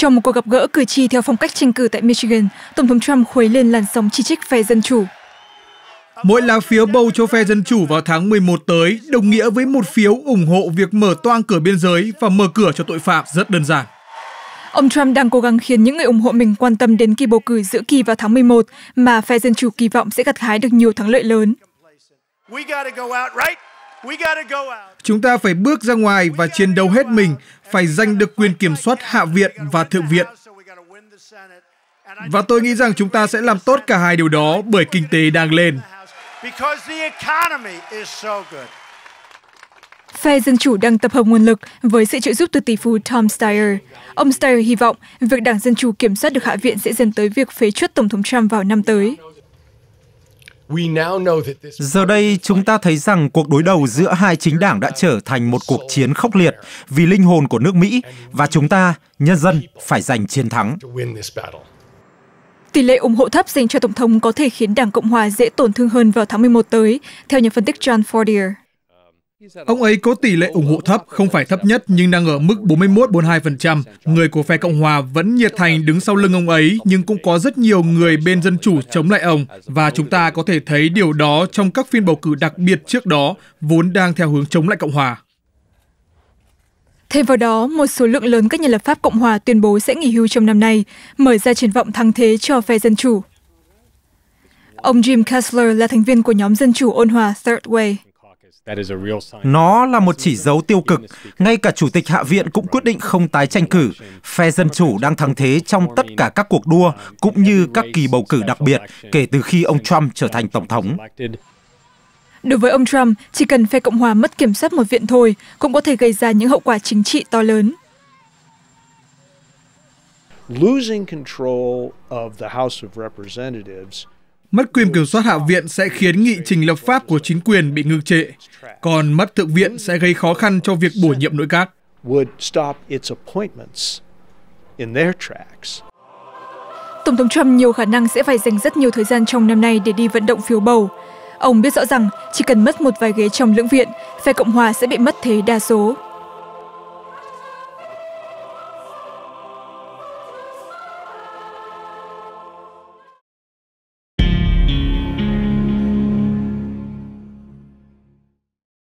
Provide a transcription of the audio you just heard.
Trong một cuộc gặp gỡ cử tri theo phong cách tranh cử tại Michigan, Tổng thống Trump khuấy lên làn sóng chỉ trích phe Dân Chủ. Mỗi lá phiếu bầu cho phe Dân Chủ vào tháng 11 tới đồng nghĩa với một phiếu ủng hộ việc mở toang cửa biên giới và mở cửa cho tội phạm rất đơn giản. Ông Trump đang cố gắng khiến những người ủng hộ mình quan tâm đến kỳ bầu cử giữa kỳ vào tháng 11 mà phe Dân Chủ kỳ vọng sẽ gặt hái được nhiều thắng lợi lớn. Chúng ta phải bước ra ngoài và chiến đấu hết mình, phải giành được quyền kiểm soát Hạ viện và Thượng viện. Và tôi nghĩ rằng chúng ta sẽ làm tốt cả hai điều đó bởi kinh tế đang lên. Phe Dân Chủ đang tập hợp nguồn lực với sự trợ giúp từ tỷ phú Tom Steyer. Ông Steyer hy vọng việc Đảng Dân Chủ kiểm soát được Hạ viện sẽ dẫn tới việc phế chuất Tổng thống Trump vào năm tới. Giờ đây chúng ta thấy rằng cuộc đối đầu giữa hai chính đảng đã trở thành một cuộc chiến khốc liệt vì linh hồn của nước Mỹ và chúng ta, nhân dân, phải giành chiến thắng. Tỷ lệ ủng hộ thấp dành cho Tổng thống có thể khiến Đảng Cộng Hòa dễ tổn thương hơn vào tháng 11 tới, theo nhà phân tích John Fordier. Ông ấy có tỷ lệ ủng hộ thấp, không phải thấp nhất nhưng đang ở mức 41-42%. Người của phe Cộng hòa vẫn nhiệt thành đứng sau lưng ông ấy nhưng cũng có rất nhiều người bên Dân Chủ chống lại ông. Và chúng ta có thể thấy điều đó trong các phiên bầu cử đặc biệt trước đó vốn đang theo hướng chống lại Cộng hòa. Thêm vào đó, một số lượng lớn các nhà lập pháp Cộng hòa tuyên bố sẽ nghỉ hưu trong năm nay, mở ra triển vọng thắng thế cho phe Dân Chủ. Ông Jim Kessler là thành viên của nhóm Dân Chủ ôn hòa Third Way. Nó là một chỉ dấu tiêu cực, ngay cả Chủ tịch Hạ viện cũng quyết định không tái tranh cử. Phe Dân Chủ đang thắng thế trong tất cả các cuộc đua, cũng như các kỳ bầu cử đặc biệt kể từ khi ông Trump trở thành Tổng thống. Đối với ông Trump, chỉ cần phe Cộng hòa mất kiểm soát một viện thôi cũng có thể gây ra những hậu quả chính trị to lớn. Losing control of the House of Representatives Mất quyền kiểm soát Hạ viện sẽ khiến nghị trình lập pháp của chính quyền bị ngưng trệ, còn mất Thượng viện sẽ gây khó khăn cho việc bổ nhiệm nội các. Tổng thống Trump nhiều khả năng sẽ phải dành rất nhiều thời gian trong năm nay để đi vận động phiếu bầu. Ông biết rõ rằng chỉ cần mất một vài ghế trong lưỡng viện, phe Cộng hòa sẽ bị mất thế đa số.